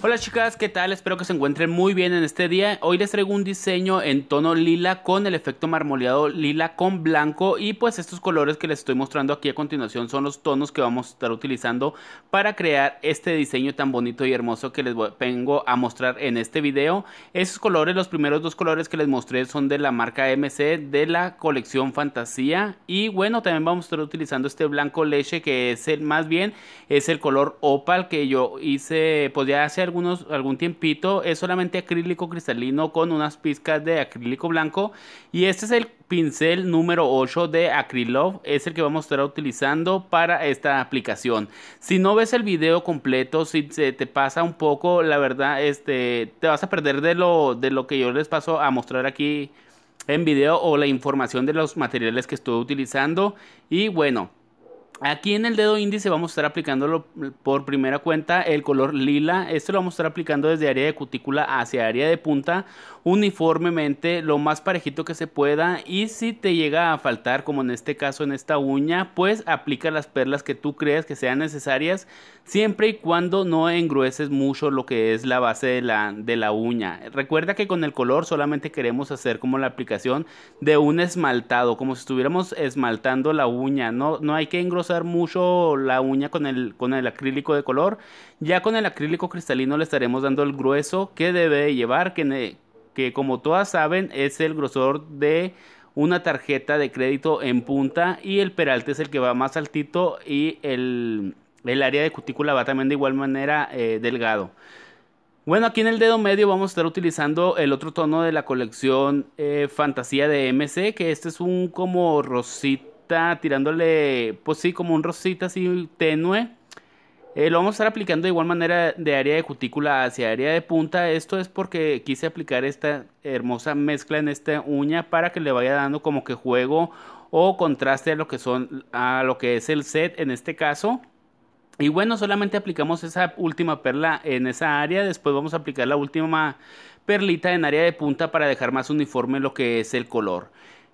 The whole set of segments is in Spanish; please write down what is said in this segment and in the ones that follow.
Hola chicas, ¿qué tal? Espero que se encuentren muy bien en este día. Hoy les traigo un diseño en tono lila con el efecto marmoleado lila con blanco y pues estos colores que les estoy mostrando aquí a continuación son los tonos que vamos a estar utilizando para crear este diseño tan bonito y hermoso que les vengo a mostrar en este video. Esos colores, los primeros dos colores que les mostré son de la marca MC de la colección Fantasía y bueno, también vamos a estar utilizando este blanco leche que es el más bien es el color opal que yo hice, pues ya hacer algunos, algún tiempito. Es solamente acrílico cristalino con unas pizcas de acrílico blanco. Y este es el pincel número 8 de Acrylove. Es el que vamos a estar utilizando para esta aplicación. Si no ves el video completo, si se te pasa un poco, la verdad, este, te vas a perder de lo, de lo que yo les paso a mostrar aquí en video o la información de los materiales que estuve utilizando. Y bueno. Aquí en el dedo índice vamos a estar aplicándolo por primera cuenta el color lila. esto lo vamos a estar aplicando desde área de cutícula hacia área de punta uniformemente, lo más parejito que se pueda. Y si te llega a faltar, como en este caso en esta uña, pues aplica las perlas que tú creas que sean necesarias, siempre y cuando no engrueses mucho lo que es la base de la, de la uña. Recuerda que con el color solamente queremos hacer como la aplicación de un esmaltado, como si estuviéramos esmaltando la uña. No, no hay que engrosar rozar mucho la uña con el, con el acrílico de color. Ya con el acrílico cristalino le estaremos dando el grueso que debe llevar, que, que como todas saben es el grosor de una tarjeta de crédito en punta y el peralte es el que va más altito y el, el área de cutícula va también de igual manera eh, delgado. Bueno, aquí en el dedo medio vamos a estar utilizando el otro tono de la colección eh, Fantasía de MC, que este es un como rosito tirándole, pues sí, como un rosita así tenue. Eh, lo vamos a estar aplicando de igual manera de área de cutícula hacia área de punta. Esto es porque quise aplicar esta hermosa mezcla en esta uña para que le vaya dando como que juego o contraste a lo que son a lo que es el set en este caso. Y bueno, solamente aplicamos esa última perla en esa área, después vamos a aplicar la última perlita en área de punta para dejar más uniforme lo que es el color.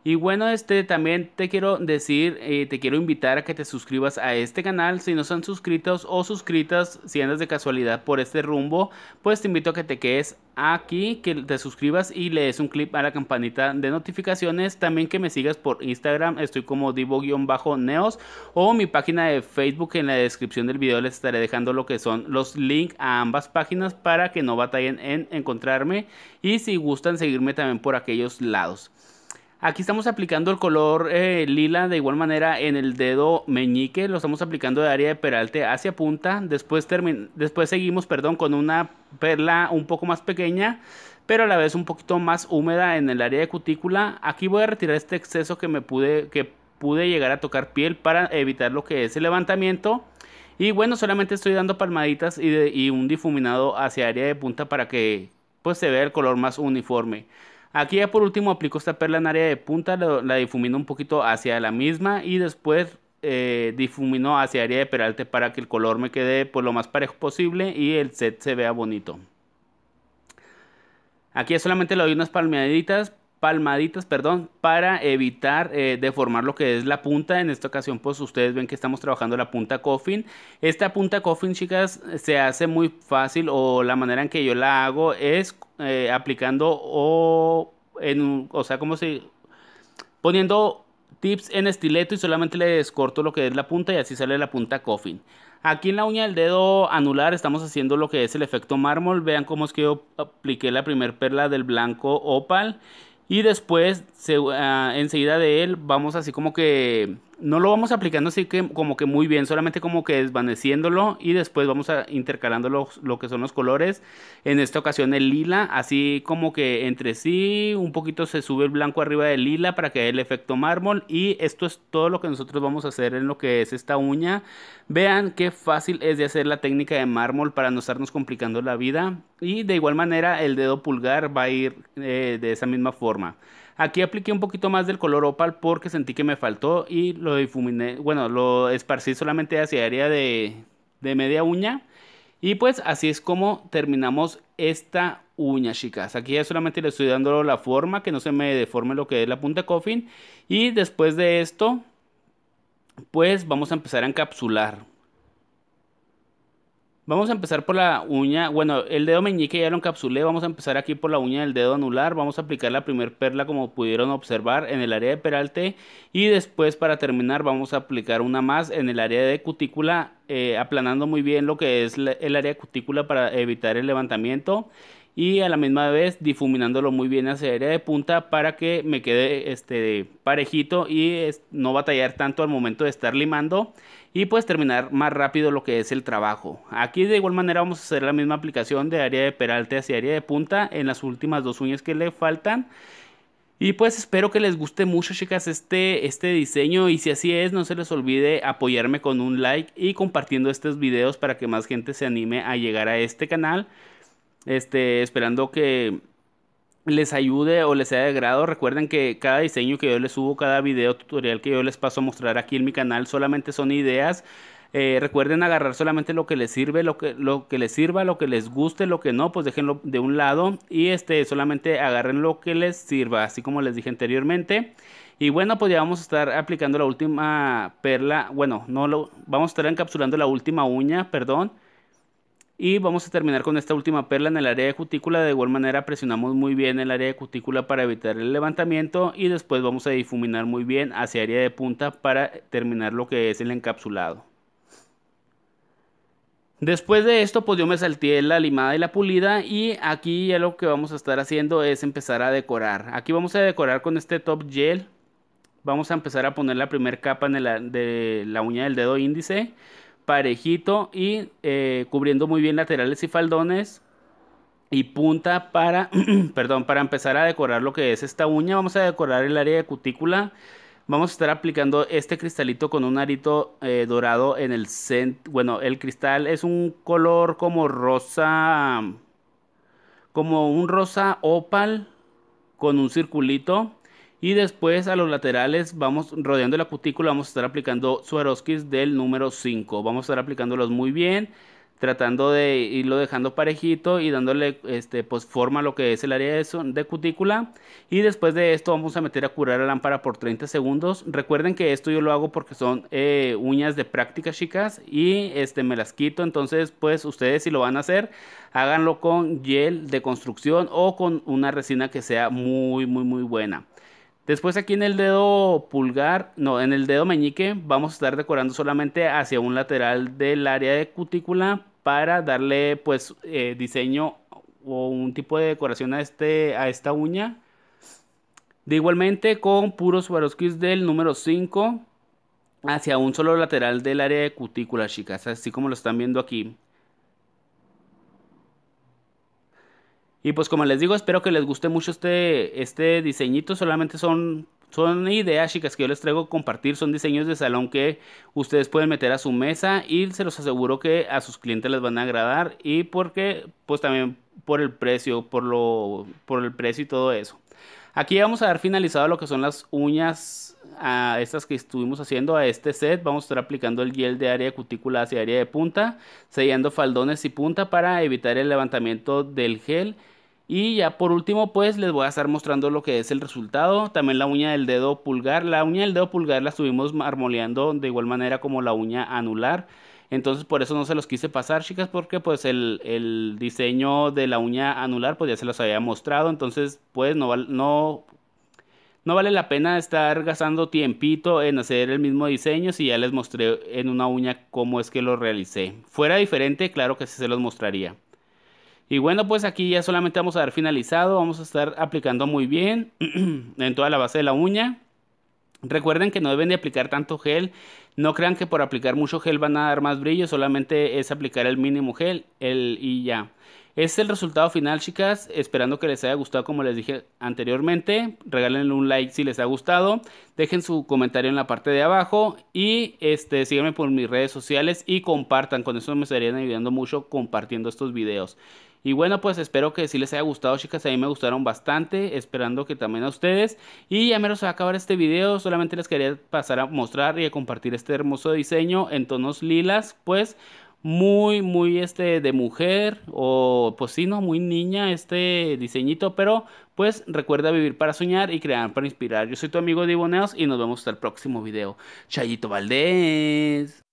Y bueno, este también te quiero decir, eh, te quiero invitar a que te suscribas a este canal. Si no son suscritos o suscritas, si andas de casualidad por este rumbo, pues te invito a que te quedes aquí, que te suscribas y le des un clip a la campanita de notificaciones. También que me sigas por Instagram, estoy como divo-neos o mi página de Facebook. En la descripción del video les estaré dejando lo que son los links a ambas páginas para que no batallen en encontrarme. Y si gustan seguirme también por aquellos lados. Aquí estamos aplicando el color eh, lila de igual manera en el dedo meñique. Lo estamos aplicando de área de peralte hacia punta. Después, después seguimos perdón, con una perla un poco más pequeña pero a la vez un poquito más húmeda en el área de cutícula. Aquí voy a retirar este exceso que me pude, que pude llegar a tocar piel para evitar lo que es el levantamiento. Y bueno, solamente estoy dando palmaditas y, y un difuminado hacia área de punta para que pues se vea el color más uniforme. Aquí ya por último aplico esta perla en área de punta, la difumino un poquito hacia la misma y después eh, difumino hacia área de peralte para que el color me quede pues, lo más parejo posible y el set se vea bonito. Aquí solamente le doy unas palmeaditas palmaditas, perdón, para evitar eh, deformar lo que es la punta. En esta ocasión, pues ustedes ven que estamos trabajando la punta coffin. Esta punta coffin, chicas, se hace muy fácil o la manera en que yo la hago es eh, aplicando o en, o sea, como si poniendo tips en estileto y solamente le descorto lo que es la punta y así sale la punta coffin. Aquí en la uña del dedo anular estamos haciendo lo que es el efecto mármol. Vean cómo es que yo apliqué la primer perla del blanco opal y después, ah, enseguida de él, vamos así como que no lo vamos aplicando así que como que muy bien, solamente como que desvaneciéndolo y después vamos a intercalando lo que son los colores. En esta ocasión el lila, así como que entre sí, un poquito se sube el blanco arriba del lila para que el efecto mármol y esto es todo lo que nosotros vamos a hacer en lo que es esta uña. Vean qué fácil es de hacer la técnica de mármol para no estarnos complicando la vida y de igual manera el dedo pulgar va a ir eh, de esa misma forma. Aquí apliqué un poquito más del color opal porque sentí que me faltó y lo difuminé, bueno, lo esparcí solamente hacia área de, de media uña. Y pues así es como terminamos esta uña, chicas. Aquí ya solamente le estoy dando la forma, que no se me deforme lo que es la punta coffin. Y después de esto, pues vamos a empezar a encapsular. Vamos a empezar por la uña, bueno, el dedo meñique ya lo encapsulé, vamos a empezar aquí por la uña del dedo anular, vamos a aplicar la primer perla como pudieron observar en el área de peralte y después para terminar vamos a aplicar una más en el área de cutícula, eh, aplanando muy bien lo que es el área de cutícula para evitar el levantamiento y a la misma vez difuminándolo muy bien hacia área de punta para que me quede este parejito y no batallar tanto al momento de estar limando y pues terminar más rápido lo que es el trabajo. Aquí de igual manera vamos a hacer la misma aplicación de área de peralte hacia área de punta en las últimas dos uñas que le faltan. Y pues espero que les guste mucho chicas este, este diseño y si así es no se les olvide apoyarme con un like y compartiendo estos videos para que más gente se anime a llegar a este canal. Este, esperando que les ayude o les sea de grado. Recuerden que cada diseño que yo les subo, cada video tutorial que yo les paso a mostrar aquí en mi canal, solamente son ideas. Eh, recuerden agarrar solamente lo que les sirve, lo que, lo que les sirva, lo que les guste, lo que no, pues déjenlo de un lado y este, solamente agarren lo que les sirva, así como les dije anteriormente. Y bueno, pues ya vamos a estar aplicando la última perla, bueno, no lo, vamos a estar encapsulando la última uña, perdón. Y vamos a terminar con esta última perla en el área de cutícula. De igual manera presionamos muy bien el área de cutícula para evitar el levantamiento. Y después vamos a difuminar muy bien hacia área de punta para terminar lo que es el encapsulado. Después de esto pues yo me salté la limada y la pulida y aquí ya lo que vamos a estar haciendo es empezar a decorar. Aquí vamos a decorar con este top gel. Vamos a empezar a poner la primera capa de la uña del dedo índice parejito y eh, cubriendo muy bien laterales y faldones y punta para, perdón, para empezar a decorar lo que es esta uña. Vamos a decorar el área de cutícula. Vamos a estar aplicando este cristalito con un arito eh, dorado en el centro. Bueno, el cristal es un color como rosa, como un rosa opal con un circulito. Y después a los laterales vamos rodeando la cutícula, vamos a estar aplicando Swarovski del número 5. Vamos a estar aplicándolos muy bien, tratando de irlo dejando parejito y dándole este, pues, forma a lo que es el área de, de cutícula. Y después de esto vamos a meter a curar la lámpara por 30 segundos. Recuerden que esto yo lo hago porque son eh, uñas de práctica, chicas, y este, me las quito. Entonces, pues ustedes si lo van a hacer, háganlo con gel de construcción o con una resina que sea muy, muy, muy buena. Después aquí en el dedo pulgar, no, en el dedo meñique vamos a estar decorando solamente hacia un lateral del área de cutícula para darle pues eh, diseño o un tipo de decoración a, este, a esta uña. De igualmente con puros Swarovski del número 5 hacia un solo lateral del área de cutícula, chicas, así como lo están viendo aquí. Y pues como les digo, espero que les guste mucho este, este diseñito. Solamente son, son ideas, chicas, que yo les traigo a compartir. Son diseños de salón que ustedes pueden meter a su mesa y se los aseguro que a sus clientes les van a agradar. Y porque, pues también por el precio, por, lo, por el precio y todo eso. Aquí vamos a dar finalizado lo que son las uñas a estas que estuvimos haciendo a este set. Vamos a estar aplicando el gel de área de cutícula hacia área de punta, sellando faldones y punta para evitar el levantamiento del gel y ya por último, pues les voy a estar mostrando lo que es el resultado. También la uña del dedo pulgar. La uña del dedo pulgar la estuvimos marmoleando de igual manera como la uña anular. Entonces por eso no se los quise pasar, chicas, porque pues el, diseño de la uña anular pues ya se los había mostrado. Entonces pues no, no, no vale la pena estar gastando tiempito en hacer el mismo diseño si ya les mostré en una uña cómo es que lo realicé. Fuera diferente, claro que sí se los mostraría. Y bueno, pues aquí ya solamente vamos a dar finalizado. Vamos a estar aplicando muy bien en toda la base de la uña. Recuerden que no deben de aplicar tanto gel. No crean que por aplicar mucho gel van a dar más brillo. Solamente es aplicar el mínimo gel el, y ya. Este es el resultado final, chicas. Esperando que les haya gustado, como les dije anteriormente. Regálenle un like si les ha gustado. Dejen su comentario en la parte de abajo. Y este, síganme por mis redes sociales y compartan. Con eso me estarían ayudando mucho compartiendo estos videos. Y bueno, pues espero que si les haya gustado, chicas. A mí me gustaron bastante. Esperando que también a ustedes. Y ya menos va a acabar este video. Solamente les quería pasar a mostrar y a compartir este hermoso diseño en tonos lilas. Pues muy, muy este de mujer o pues sí, no, muy niña este diseñito, pero pues recuerda vivir para soñar y crear para inspirar. Yo soy tu amigo Diboneos y nos vemos hasta el próximo video. Chayito Valdés.